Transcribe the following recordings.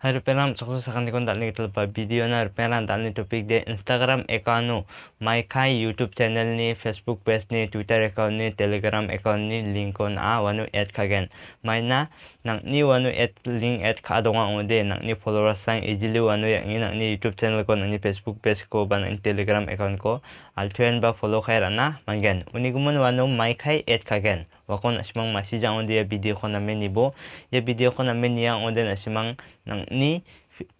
harapan lam sukses akan dikontak nih ke video nih harapan lam tak nih topik di instagram ekano my kai youtube channel nih facebook page nih twitter account nih telegram account nih link on a wanu add kagen my na nang ni wanu add link add kado dong ang ude nang ni follow us sang easily wanu yang ini nang ni youtube channel ko nang ni facebook page ko ban nang telegram account ko altuan ba follow kaya rana mangen unikuman wanu my kai add kagen wakon asimang masija onde ya video kona meni bo ya video kona meni yang onde asimang nang ni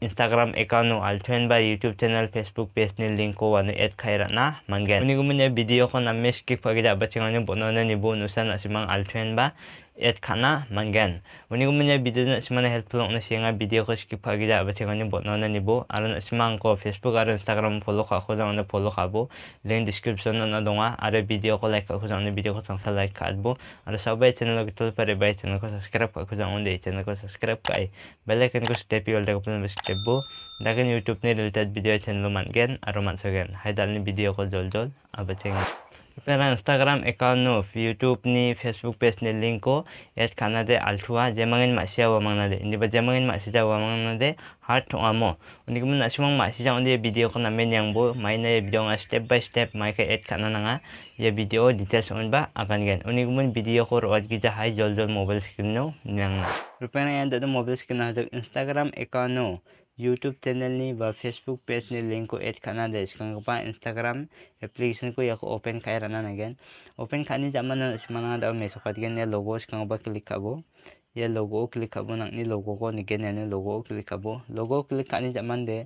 Instagram account no altren ba YouTube channel Facebook page ni link ko wanu add khaira na mangen uni gumun ya video kona mesh kik pagida bachingan ni bonona ni bo nusan asimang altren ba etkhana mangan uni gumnya video na simana help pulong na nga video ko skip pagi da ba chengani bot na ni bo aran simang ko facebook aran instagram follow kha ko jang na follow ka bo link description na donga are video ko like ko na video ko sangsa like ka bo are sabai channel ko tol pare bai channel ko subscribe ko jang unde channel ko subscribe kai bell icon ko step yol da ko step bo dagan youtube ne related video channel man gen aroman haidal ni video ko jol jol aba chenga pera instagram account no youtube ni facebook page ni link ko es khana de althua jemangin ma sia wa mangna de ni ba jemangin ma sia wa de heart wa mo ni kum na simang ma sia video ko na men yang bo mai na ye step by step mai ka et khana nga ye video details on ba apan gen ni kum video ko roj gi ja hai jol mobile screen no nyang rupena yan de mobile screen na instagram account no YouTube चैनलनि Facebook page ने link को add खाना एप्लिकेशनखौ Instagram open को यहाँ again open खानि जामान सिमाना दा मेसो खादगेन ने लोगो सिखांबा क्लिक खाबो ya logo klik kabo nak ni logo ko nigen ni logo klik click abo logo o click ka·ani ni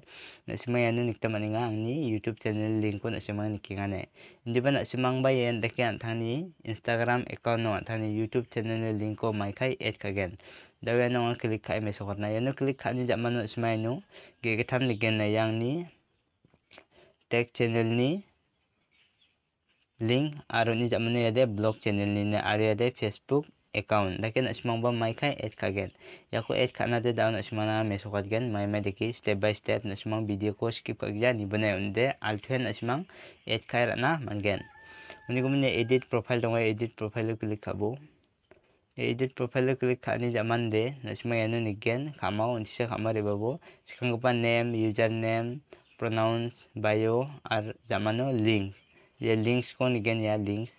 naisima iano nikna ngang ni youtube channel link-ko naisima nikengane indiba nasimangba ia ndaike tani instagram account-o tani youtube channel-ni link-ko mai kai add kagen dao iano anga click ka·e mesokatenga iano click ka·ani ja·mano naisima tam ge·gittam nigenna yang ni tek channel-ni link aro ini ja·mano ya de blog channel ari ada ya de facebook account لكن اشمان بان مايكا اتكاجن يقو اتكا نادي داون اشمانا ميسوقاتجن ماي مدكي ستيب باي ستيب نشمان فيديو كو سكيب كاجن يبنى اندي التوين اشمان اتكا رنا مانجن उनको मैंने edit profile दंग edit profile click खाबो edit profile click खाने जमान दे नसमा यानो निगेन खामा उनसे खामा रेबाबो सिखांगोबा name user name pronouns bio आर जमानो लिंक ये लिंक्स को निगेन या links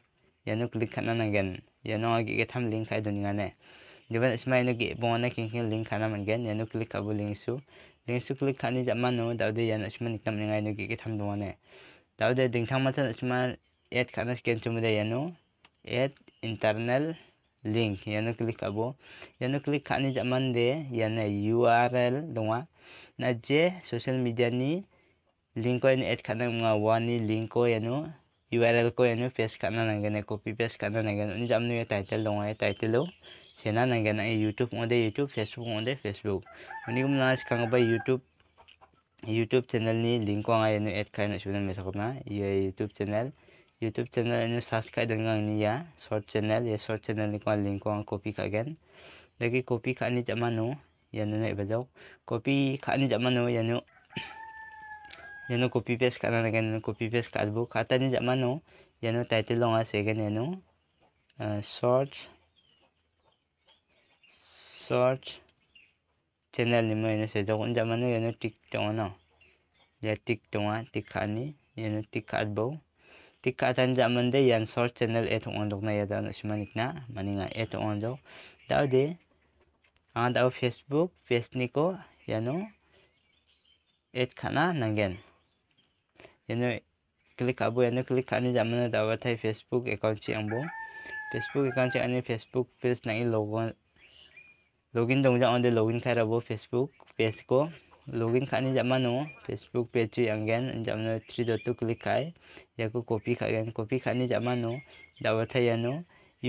yanu klik kana na gen yanu agi ge tham link khai dunia eh. ne diban isma yanu ge bongana king king link kana man gen yanu click abu link su link su click khani jama no dawde yanu isma nikam ninga yanu ge ge tham dunia ne dawde ding tham mata isma add khana scan chumu de yanu internal link yanu klik abu yanu click khani jama de yanu url donga na je social media ni link ko yanu add kana nga wani link ko yanu URL ko yan yung face cam na nanggana yung copy face cam na nanggana yung jam yung ya title lo yung title lo siya na nanggana yung YouTube mo de YouTube Facebook mo de Facebook hindi ko mula ka nga ba YouTube YouTube channel ni link ko nga yun yung add kayo na siya na mesa na yung YouTube channel YouTube channel yun yung subscribe dan ngang niya short channel yung short channel ni ko nga link ko nga copy ka again lagi copy ka ni jaman no yan na na ibadaw copy ka ni jaman no yan yung yano kupi paste kana lagi yano copy paste kalbu kata ni zaman no yano title longa segan yano uh, channel lima mo yano sa dokun zaman no tik tonga no ya tik tonga ah, tik kani yano tik kalbu tik kata ni zaman eh, ya eh, de ah, yano channel eh, eto ondo na yada na sumanik na maninga eto ondo dao de ang dao facebook face niko yano Et kana nangen जेन' click अब एन click खाने करने जामना दाबाथाय Facebook account से आंबो Facebook account से आने फेसबुक पेज ना लॉगन लॉगिन दंजा ऑन लॉगिन कर रहा फेसबुक पेज को लॉगिन करने जामा नो फेसबुक पेज से अंगेन जामना थ्री डॉट टू क्लिक खाए या को कॉपी खागेन कॉपी करने जामा नो दाबाथाय यानो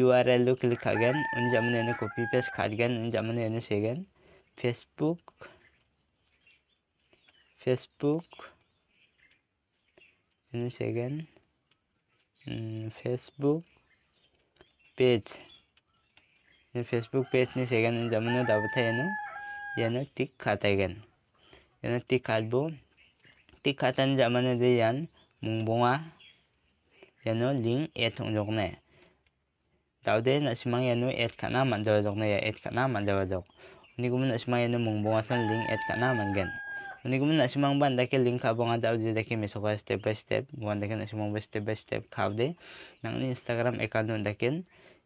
यू आर एल क्लिक खागेन उन जामना यानो कॉपी पेज खागेन उन जामना यानो सेगेन Facebook Facebook new second hmm, facebook page facebook page ni second jamana dabata yana yana tik khata gen yana tik khatbo tik khata ni jamana de yan mungbonga yana link etong deh Taude na ya yano et kana mandawa dok na ya et kana mandawa dok. Ni kumun na ya yano mong bongasan ling et kana manggan. gan. अनिगुमन असिमंग बन दके link अबोंगा दाउ जे दके मेसोगा step by step one दके असिमंग बाय स्टेप बाय स्टेप खावदे नंगनि इंस्टाग्राम एकाउंट दके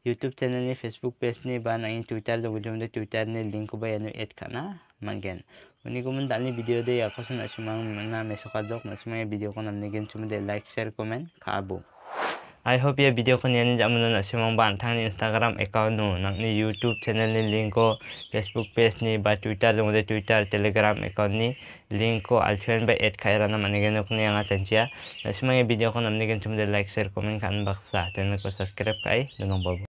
यूट्यूब चैनल ने फेसबुक पेज ने बा नंगि ट्विटर लोगोजों दे ट्विटर ने लिंक बाय अनु ऐड खाना मंगेन अनिगुमन दानि वीडियो दे याकोसन असिमंग ना मेसोगा दक नसिमंग वीडियो को नमने गेन चुम दे लाइक शेयर कमेंट खाबो आई होप ये वीडियो को नेन जामन नसिमों बा नथांनि इंस्टाग्राम एकाउंट नु नंनि यूट्यूब चैनल नि लिंक को फेसबुक पेज नि बा ट्विटर दं जे ट्विटर टेलीग्राम एकाउंट नि लिंक को अल्फेन बा ऐड खायराना मानेगे नखनि आंगा चंचिया नसिमों ये वीडियो को नमनिगे तुम लाइक शेयर कमेंट खान बक्सा चैनल को सब्सक्राइब खाई दनों